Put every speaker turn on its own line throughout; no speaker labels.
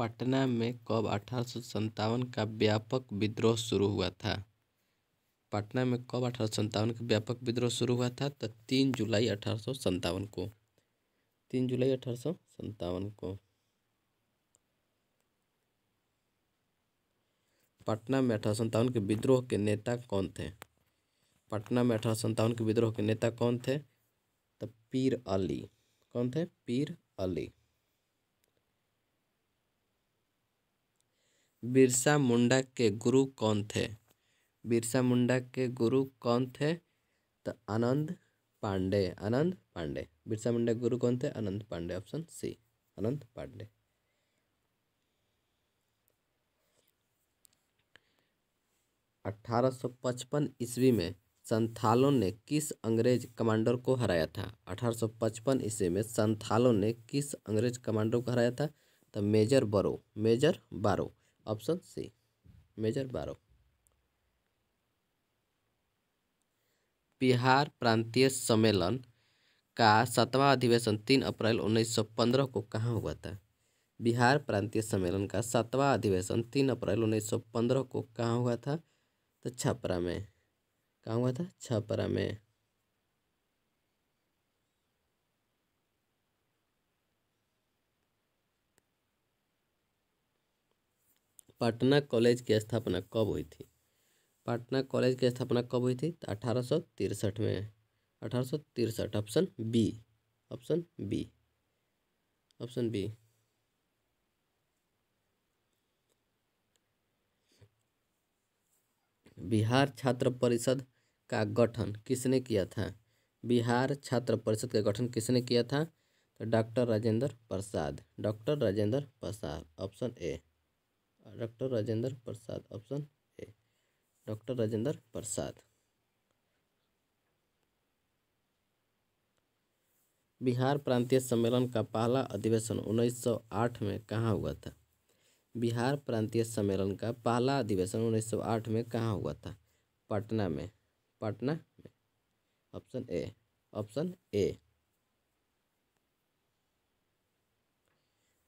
पटना में कब अठारह का व्यापक विद्रोह शुरू हुआ था पटना में कब अठारह का व्यापक विद्रोह शुरू हुआ था तो तीन जुलाई अठारह को तीन जुलाई अठारह को पटना में अठारह के विद्रोह के नेता कौन थे पटना में अठारह के विद्रोह के नेता कौन थे तो पीर अली कौन थे पीर अली बिरसा मुंडा के गुरु कौन थे बिरसा मुंडा के गुरु कौन थे तो आनंद पांडे आनंद पांडे बिरसा मुंडा गुरु कौन थे आनंद पांडे ऑप्शन सी आनंद पांडे अठारह सौ पचपन ईस्वी में संथालों ने किस अंग्रेज कमांडर को हराया था पचपन ईस्वी में संथालों ने किस अंग्रेज कमांडर को हराया था तो मेजर बरो मेजर बारो ऑप्शन सी मेजर बारो बिहार प्रांतीय सम्मेलन का सातवां अधिवेशन तीन अप्रैल 1915 को कहाँ हुआ था बिहार प्रांतीय सम्मेलन का सातवां अधिवेशन तीन अप्रैल 1915 को कहाँ हुआ था तो छपरा में कहाँ हुआ था छपरा में पटना कॉलेज की स्थापना कब हुई थी पटना कॉलेज की स्थापना कब हुई थी तो अठारह में अठारह option B option B option B Bihar Chhatra Parishad का गठन किसने किया था बिहार छात्र परिषद का गठन किसने किया था तो doctor Rajendra Prasad doctor Rajendra Prasad option A doctor Rajendra Prasad option A doctor Rajendra Prasad Bihar Prantiya Sammelan का पहला अधिवेशन 1908 में कहाँ हुआ था बिहार प्रांतीय सम्मेलन का पहला अधिवेशन 1908 में कहाँ हुआ था पटना में पटना में option A option A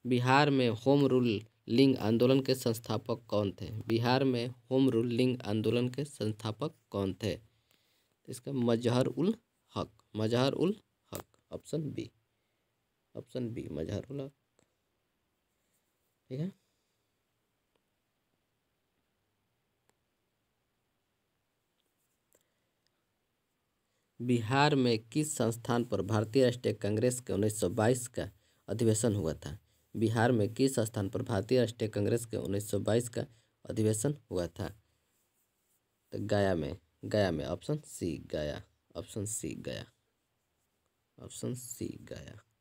Bihar में होम रूल लिंग आंदोलन के संस्थापक कौन थे बिहार में होम रूल लिंग आंदोलन के संस्थापक कौन थे इसका मजहर उल हक Mazhar ul Haq option B option B Mazhar ul Haq ठीक है बिहार में किस संस्थान पर भारतीय राष्ट्रीय कांग्रेस के 1922 का अधिवेशन हुआ था बिहार में किस स्थान पर भारतीय राष्ट्रीय कांग्रेस के 1922 का अधिवेशन हुआ था तो गया में गया में ऑप्शन सी गया ऑप्शन सी गया ऑप्शन सी गया